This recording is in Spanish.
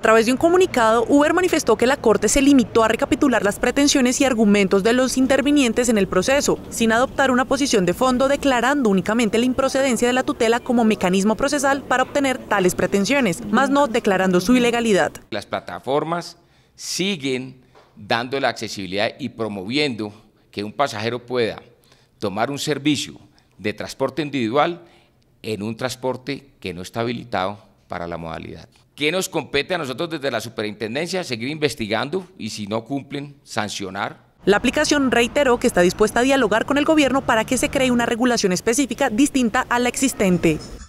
A través de un comunicado, Uber manifestó que la Corte se limitó a recapitular las pretensiones y argumentos de los intervinientes en el proceso, sin adoptar una posición de fondo, declarando únicamente la improcedencia de la tutela como mecanismo procesal para obtener tales pretensiones, más no declarando su ilegalidad. Las plataformas siguen dando la accesibilidad y promoviendo que un pasajero pueda tomar un servicio de transporte individual en un transporte que no está habilitado para la modalidad. ¿Qué nos compete a nosotros desde la superintendencia? Seguir investigando y si no cumplen, sancionar la aplicación reiteró que está dispuesta a dialogar con el gobierno para que se cree una regulación específica distinta a la existente.